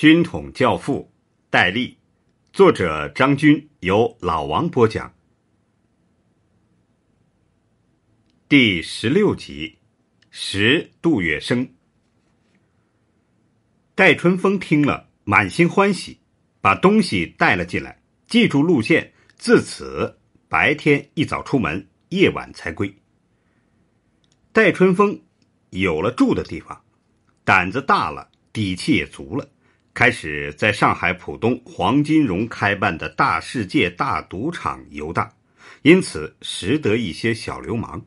《军统教父》戴笠，作者张军，由老王播讲。第十六集，十杜月笙，戴春风听了满心欢喜，把东西带了进来，记住路线。自此，白天一早出门，夜晚才归。戴春风有了住的地方，胆子大了，底气也足了。开始在上海浦东黄金荣开办的大世界大赌场游荡，因此识得一些小流氓。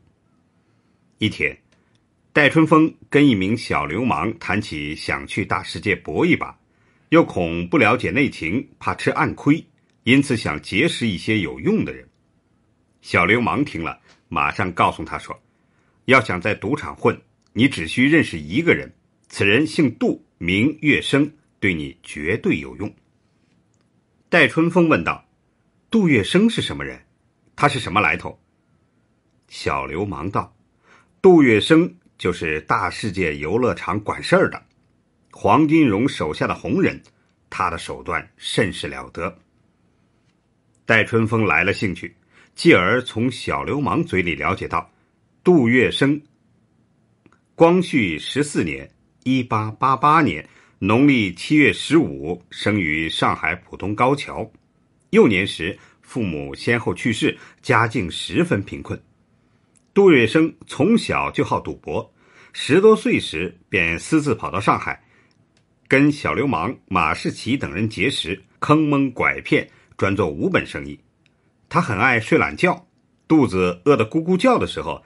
一天，戴春风跟一名小流氓谈起想去大世界搏一把，又恐不了解内情，怕吃暗亏，因此想结识一些有用的人。小流氓听了，马上告诉他说：“要想在赌场混，你只需认识一个人，此人姓杜，名月生。”对你绝对有用。”戴春风问道，“杜月笙是什么人？他是什么来头？”小流氓道：“杜月笙就是大世界游乐场管事儿的，黄金荣手下的红人，他的手段甚是了得。”戴春风来了兴趣，继而从小流氓嘴里了解到，杜月笙，光绪十四年（一八八八年）。农历七月十五，生于上海浦东高桥。幼年时，父母先后去世，家境十分贫困。杜月笙从小就好赌博，十多岁时便私自跑到上海，跟小流氓马士奇等人结识，坑蒙拐骗，专做无本生意。他很爱睡懒觉，肚子饿得咕咕叫的时候，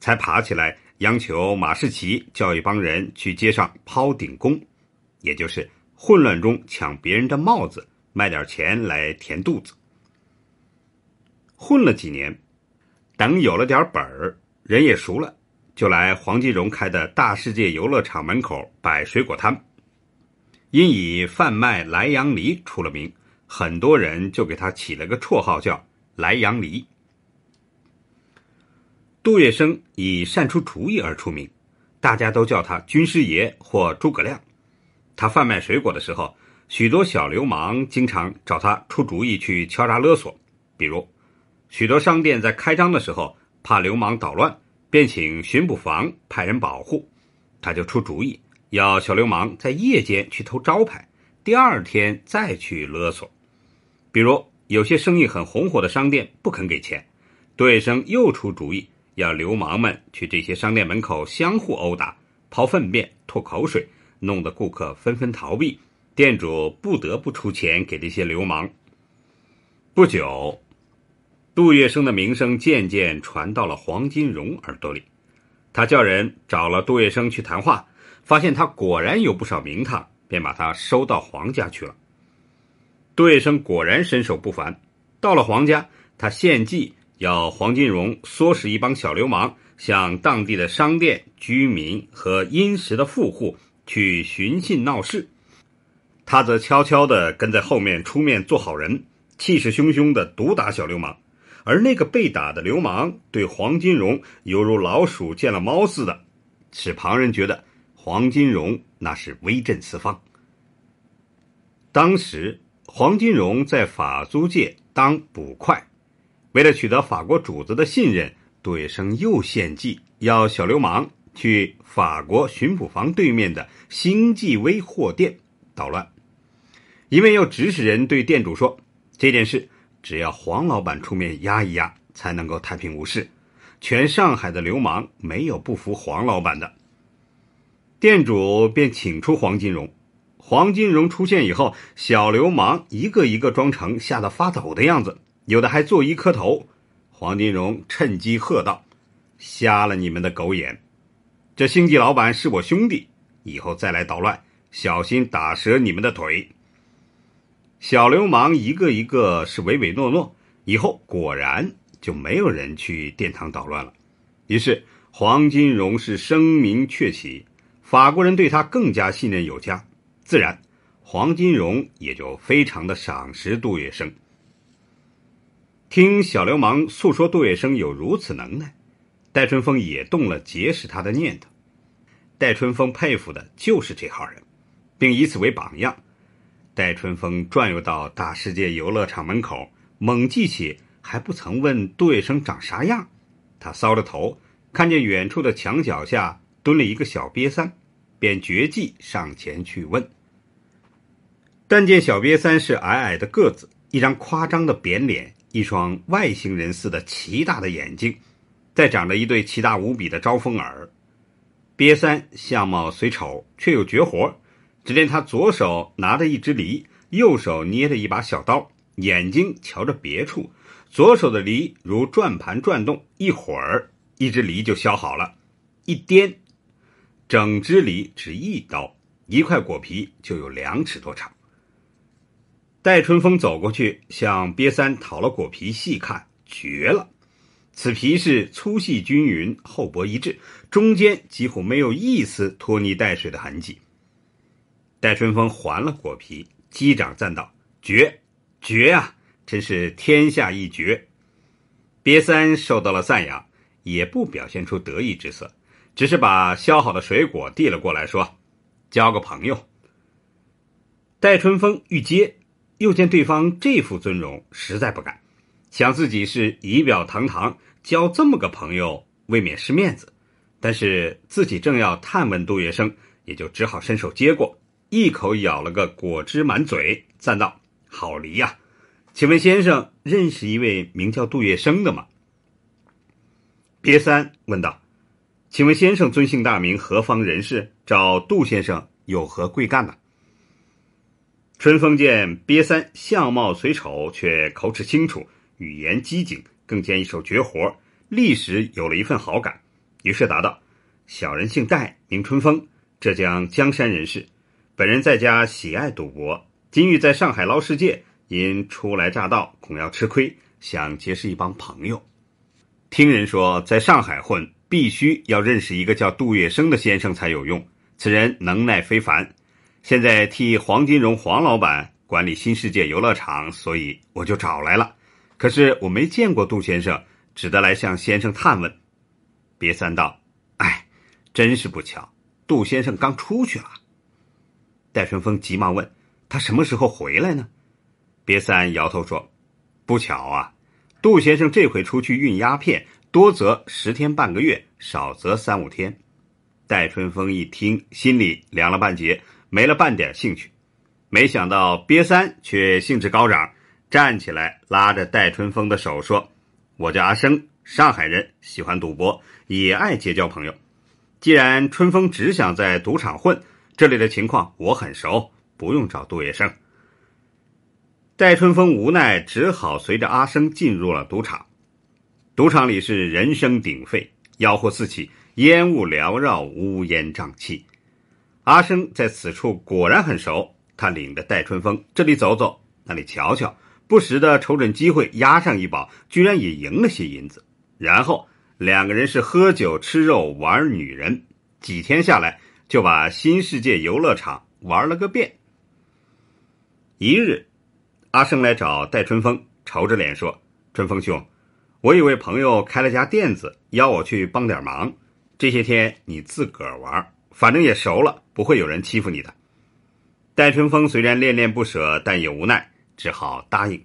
才爬起来央求马士奇叫一帮人去街上抛顶弓。也就是混乱中抢别人的帽子，卖点钱来填肚子。混了几年，等有了点本儿，人也熟了，就来黄金荣开的大世界游乐场门口摆水果摊。因以贩卖莱阳梨出了名，很多人就给他起了个绰号叫“莱阳梨”。杜月笙以善出主意而出名，大家都叫他“军师爷”或“诸葛亮”。他贩卖水果的时候，许多小流氓经常找他出主意去敲诈勒索。比如，许多商店在开张的时候怕流氓捣乱，便请巡捕房派人保护，他就出主意要小流氓在夜间去偷招牌，第二天再去勒索。比如有些生意很红火的商店不肯给钱，杜月笙又出主意要流氓们去这些商店门口相互殴打、抛粪便、吐口水。弄得顾客纷纷逃避，店主不得不出钱给这些流氓。不久，杜月笙的名声渐渐传到了黄金荣耳朵里，他叫人找了杜月笙去谈话，发现他果然有不少名堂，便把他收到黄家去了。杜月笙果然身手不凡，到了黄家，他献计要黄金荣唆使一帮小流氓向当地的商店、居民和殷实的富户。去寻衅闹事，他则悄悄地跟在后面出面做好人，气势汹汹地毒打小流氓，而那个被打的流氓对黄金荣犹如老鼠见了猫似的，使旁人觉得黄金荣那是威震四方。当时黄金荣在法租界当捕快，为了取得法国主子的信任，杜月笙又献计要小流氓。去法国巡捕房对面的星际威货店捣乱，一位要指使人对店主说：“这件事，只要黄老板出面压一压，才能够太平无事。全上海的流氓没有不服黄老板的。”店主便请出黄金荣。黄金荣出现以后，小流氓一个一个装成吓得发抖的样子，有的还作揖磕头。黄金荣趁机喝道：“瞎了你们的狗眼！”这星际老板是我兄弟，以后再来捣乱，小心打折你们的腿。小流氓一个一个是唯唯诺诺，以后果然就没有人去殿堂捣乱了。于是黄金荣是声名鹊起，法国人对他更加信任有加，自然黄金荣也就非常的赏识杜月笙。听小流氓诉说杜月笙有如此能耐。戴春风也动了结识他的念头。戴春风佩服的就是这号人，并以此为榜样。戴春风转悠到大世界游乐场门口，猛记起还不曾问杜月笙长啥样，他搔着头，看见远处的墙脚下蹲了一个小瘪三，便决计上前去问。但见小瘪三是矮矮的个子，一张夸张的扁脸，一双外星人似的奇大的眼睛。再长着一对奇大无比的招风耳，鳖三相貌虽丑，却有绝活。只见他左手拿着一只梨，右手捏着一把小刀，眼睛瞧着别处。左手的梨如转盘转动，一会儿，一只梨就削好了。一颠，整只梨只一刀，一块果皮就有两尺多长。戴春风走过去，向鳖三讨了果皮，细看，绝了。此皮是粗细均匀、厚薄一致，中间几乎没有一丝拖泥带水的痕迹。戴春风还了果皮，击掌赞道：“绝，绝啊！真是天下一绝。”瘪三受到了赞扬，也不表现出得意之色，只是把削好的水果递了过来，说：“交个朋友。”戴春风欲接，又见对方这副尊容，实在不敢，想自己是仪表堂堂。交这么个朋友未免失面子，但是自己正要探问杜月笙，也就只好伸手接过，一口咬了个果汁满嘴，赞道：“好梨呀！”请问先生认识一位名叫杜月笙的吗？”瘪三问道：“请问先生尊姓大名，何方人士？找杜先生有何贵干呢？”春风见瘪三相貌虽丑，却口齿清楚，语言机警。更见一手绝活，立时有了一份好感。于是答道：“小人姓戴，名春风，浙江江山人士。本人在家喜爱赌博，今欲在上海捞世界，因初来乍到，恐要吃亏，想结识一帮朋友。听人说，在上海混，必须要认识一个叫杜月笙的先生才有用。此人能耐非凡，现在替黄金荣黄老板管理新世界游乐场，所以我就找来了。”可是我没见过杜先生，只得来向先生探问。瘪三道：“哎，真是不巧，杜先生刚出去了。”戴春风急忙问：“他什么时候回来呢？”瘪三摇头说：“不巧啊，杜先生这回出去运鸦片，多则十天半个月，少则三五天。”戴春风一听，心里凉了半截，没了半点兴趣。没想到瘪三却兴致高涨。站起来，拉着戴春风的手说：“我叫阿生，上海人，喜欢赌博，也爱结交朋友。既然春风只想在赌场混，这里的情况我很熟，不用找杜月笙。”戴春风无奈，只好随着阿生进入了赌场。赌场里是人声鼎沸，吆喝四起，烟雾缭绕，乌烟瘴气。阿生在此处果然很熟，他领着戴春风这里走走，那里瞧瞧。不时的瞅准机会压上一宝，居然也赢了些银子。然后两个人是喝酒、吃肉、玩女人，几天下来就把新世界游乐场玩了个遍。一日，阿生来找戴春风，愁着脸说：“春风兄，我有位朋友开了家店子，邀我去帮点忙。这些天你自个儿玩，反正也熟了，不会有人欺负你的。”戴春风虽然恋恋不舍，但也无奈。只好答应。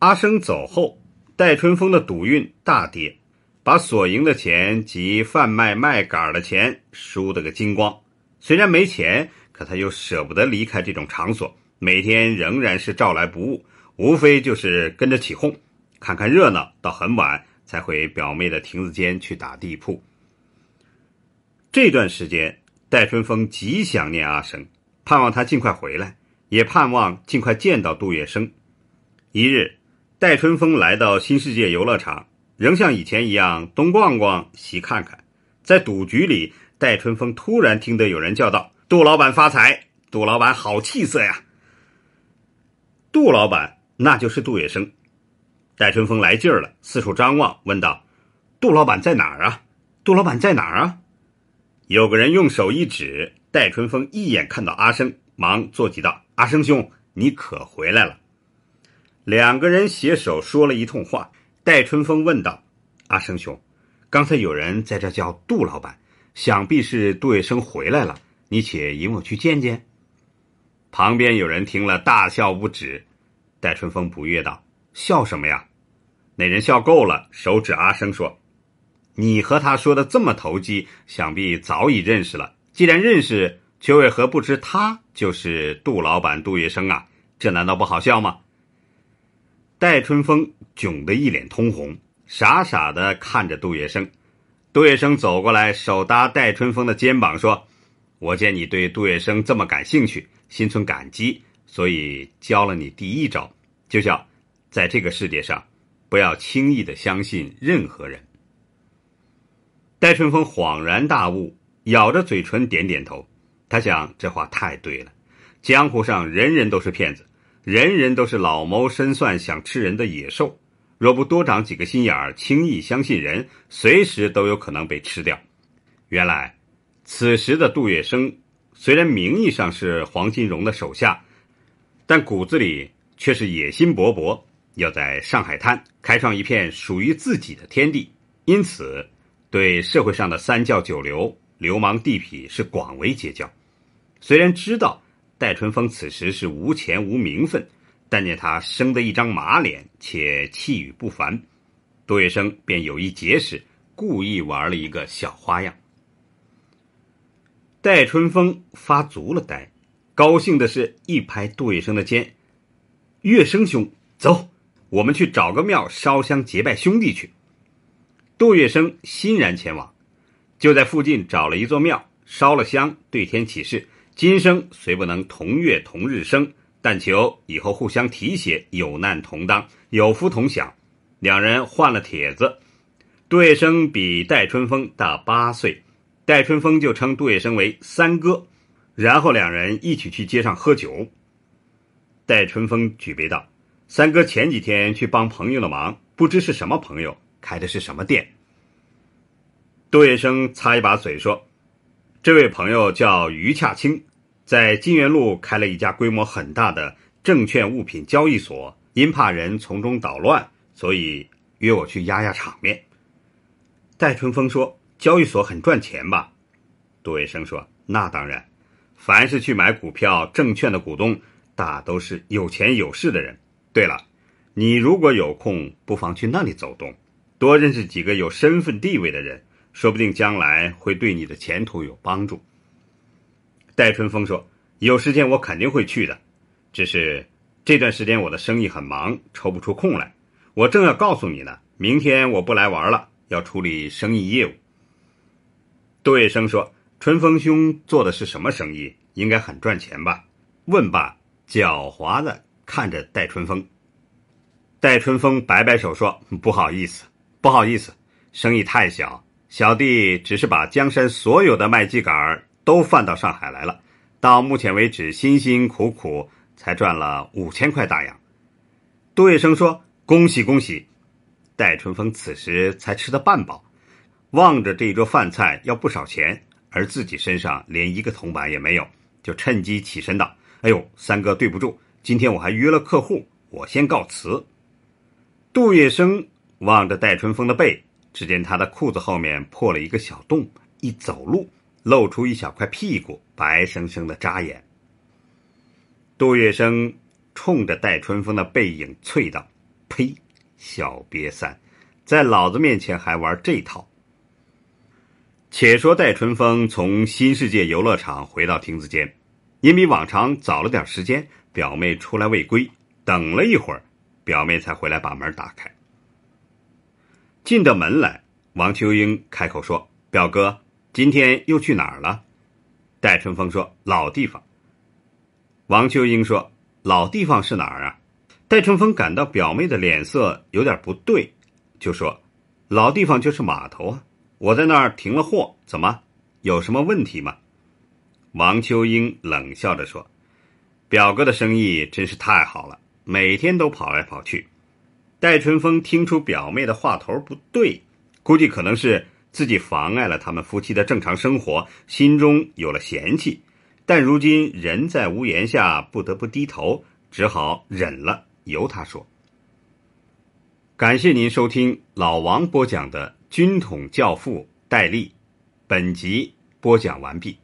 阿生走后，戴春风的赌运大跌，把所赢的钱及贩卖麦秆的钱输得个精光。虽然没钱，可他又舍不得离开这种场所，每天仍然是照来不误，无非就是跟着起哄，看看热闹，到很晚才回表妹的亭子间去打地铺。这段时间，戴春风极想念阿生，盼望他尽快回来。也盼望尽快见到杜月笙。一日，戴春风来到新世界游乐场，仍像以前一样东逛逛、西看看。在赌局里，戴春风突然听得有人叫道：“杜老板发财！杜老板好气色呀！”杜老板，那就是杜月笙。戴春风来劲儿了，四处张望，问道：“杜老板在哪儿啊？杜老板在哪儿啊？”有个人用手一指，戴春风一眼看到阿生，忙坐起道。阿生兄，你可回来了？两个人携手说了一通话。戴春风问道：“阿生兄，刚才有人在这叫杜老板，想必是杜月笙回来了。你且引我去见见。”旁边有人听了大笑不止。戴春风不悦道：“笑什么呀？”那人笑够了，手指阿生说：“你和他说的这么投机，想必早已认识了。既然认识……”却为何不知他就是杜老板杜月笙啊？这难道不好笑吗？戴春风窘得一脸通红，傻傻的看着杜月笙。杜月笙走过来，手搭戴春风的肩膀，说：“我见你对杜月笙这么感兴趣，心存感激，所以教了你第一招，就叫在这个世界上不要轻易的相信任何人。”戴春风恍然大悟，咬着嘴唇点点头。他想，这话太对了，江湖上人人都是骗子，人人都是老谋深算、想吃人的野兽。若不多长几个心眼儿，轻易相信人，随时都有可能被吃掉。原来，此时的杜月笙虽然名义上是黄金荣的手下，但骨子里却是野心勃勃，要在上海滩开创一片属于自己的天地。因此，对社会上的三教九流。流氓地痞是广为结交，虽然知道戴春风此时是无钱无名分，但见他生的一张马脸且气宇不凡，杜月笙便有意结识，故意玩了一个小花样。戴春风发足了呆，高兴的是一拍杜月笙的肩：“月笙兄，走，我们去找个庙烧香结拜兄弟去。”杜月笙欣然前往。就在附近找了一座庙，烧了香，对天起誓：今生虽不能同月同日生，但求以后互相提携，有难同当，有福同享。两人换了帖子。杜月笙比戴春风大八岁，戴春风就称杜月笙为三哥。然后两人一起去街上喝酒。戴春风举杯道：“三哥前几天去帮朋友的忙，不知是什么朋友，开的是什么店。”杜月笙擦一把嘴说：“这位朋友叫余洽清，在金源路开了一家规模很大的证券物品交易所。因怕人从中捣乱，所以约我去压压场面。”戴春风说：“交易所很赚钱吧？”杜月笙说：“那当然，凡是去买股票证券的股东，大都是有钱有势的人。对了，你如果有空，不妨去那里走动，多认识几个有身份地位的人。”说不定将来会对你的前途有帮助。戴春风说：“有时间我肯定会去的，只是这段时间我的生意很忙，抽不出空来。我正要告诉你呢，明天我不来玩了，要处理生意业务。”杜月笙说：“春风兄做的是什么生意？应该很赚钱吧？”问罢，狡猾的看着戴春风。戴春风摆摆手说：“不好意思，不好意思，生意太小。”小弟只是把江山所有的麦秸秆都贩到上海来了，到目前为止，辛辛苦苦才赚了五千块大洋。杜月笙说：“恭喜恭喜！”戴春风此时才吃得半饱，望着这一桌饭菜要不少钱，而自己身上连一个铜板也没有，就趁机起身道：“哎呦，三哥，对不住，今天我还约了客户，我先告辞。”杜月笙望着戴春风的背。只见他的裤子后面破了一个小洞，一走路露出一小块屁股，白生生的扎眼。杜月笙冲着戴春风的背影啐道：“呸，小瘪三，在老子面前还玩这套！”且说戴春风从新世界游乐场回到亭子间，因比往常早了点时间，表妹出来未归，等了一会儿，表妹才回来把门打开。进的门来，王秋英开口说：“表哥，今天又去哪儿了？”戴春风说：“老地方。”王秋英说：“老地方是哪儿啊？”戴春风感到表妹的脸色有点不对，就说：“老地方就是码头啊，我在那儿停了货，怎么，有什么问题吗？”王秋英冷笑着说：“表哥的生意真是太好了，每天都跑来跑去。”戴春风听出表妹的话头不对，估计可能是自己妨碍了他们夫妻的正常生活，心中有了嫌弃。但如今人在屋檐下，不得不低头，只好忍了，由他说。感谢您收听老王播讲的《军统教父戴笠》，本集播讲完毕。